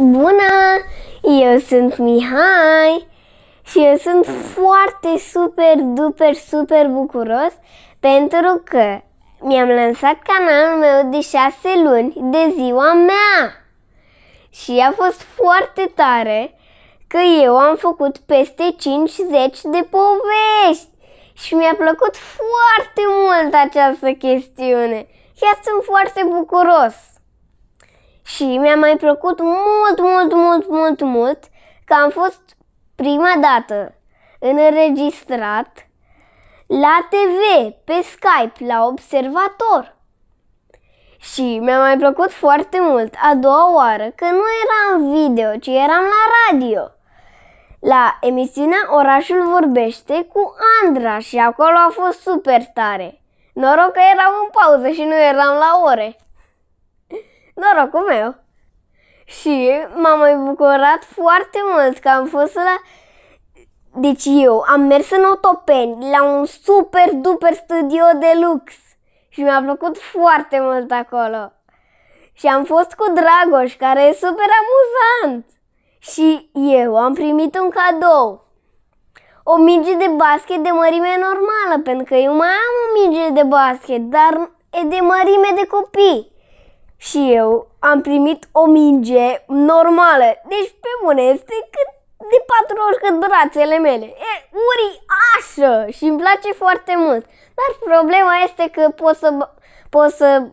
Bună! Eu sunt Mihai și eu sunt foarte super, duper, super bucuros pentru că mi-am lansat canalul meu de șase luni de ziua mea și a fost foarte tare că eu am făcut peste 50 de povești și mi-a plăcut foarte mult această chestiune. Chiar sunt foarte bucuros! Și mi-a mai plăcut mult, mult, mult, mult, mult că am fost prima dată înregistrat la TV, pe Skype, la observator. Și mi-a mai plăcut foarte mult a doua oară că nu eram video, ci eram la radio. La emisiunea Orașul vorbește cu Andra și acolo a fost super tare. Noroc că eram în pauză și nu eram la ore norocul meu. Și m-am mai bucurat foarte mult că am fost la... Deci eu am mers în Otopeni la un super duper studio de lux și mi-a plăcut foarte mult acolo. Și am fost cu Dragoș, care e super amuzant. Și eu am primit un cadou. O minge de basket de mărime normală, pentru că eu mai am o minge de basket, dar e de mărime de copii și eu am primit o minge normală. Deci, pe bune, este cât de patru ori cât brațele mele. E uriașă și îmi place foarte mult. Dar problema este că pot să, pot să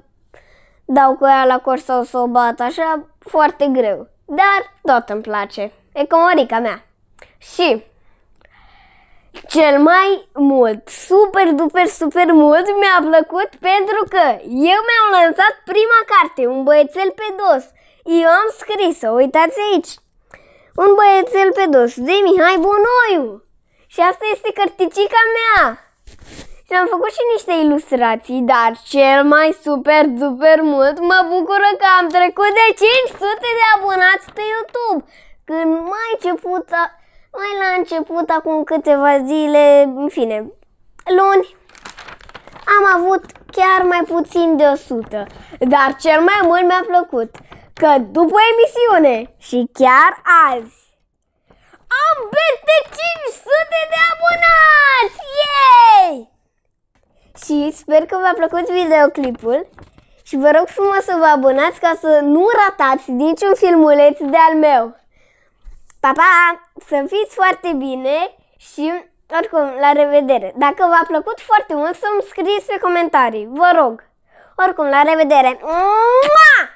dau cu ea la cor sau să o bat așa foarte greu. Dar tot îmi place. E comorica mea. Și cel mai mult, super duper super mult mi-a plăcut pentru că eu mi-am lansat prima carte, un băiețel pe dos. Eu am scris-o, uitați aici. Un băiețel pe dos de Mihai bunoiu, Și asta este carticica mea. Și am făcut și niște ilustrații, dar cel mai super duper mult mă bucură că am trecut de 500 de abonați pe YouTube. Când mai început... A mai la început, acum câteva zile, în fine, luni, am avut chiar mai puțin de 100, dar cel mai mult mi-a plăcut că după emisiune și chiar azi am peste 500 de abonați! Yay! Și sper că v-a plăcut videoclipul și vă rog frumos să vă abonați ca să nu ratați niciun filmuleț de al meu. Pa, pa! Să fiți foarte bine și oricum, la revedere! Dacă v-a plăcut foarte mult, să-mi scrieți pe comentarii, vă rog! Oricum, la revedere! Mua!